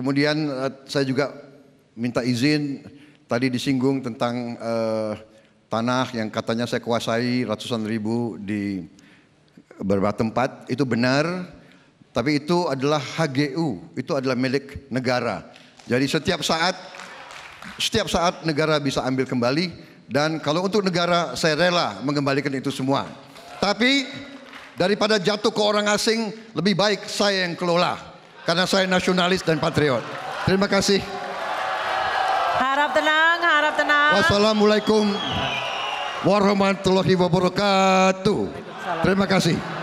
Kemudian eh, saya juga minta izin tadi disinggung tentang uh, tanah yang katanya saya kuasai ratusan ribu di beberapa tempat itu benar tapi itu adalah HGU, itu adalah milik negara. Jadi setiap saat setiap saat negara bisa ambil kembali dan kalau untuk negara saya rela mengembalikan itu semua. Tapi daripada jatuh ke orang asing lebih baik saya yang kelola karena saya nasionalis dan patriot. Terima kasih. Harap tenang, harap tenang. Wassalamualaikum warahmatullahi wabarakatuh. Terima kasih.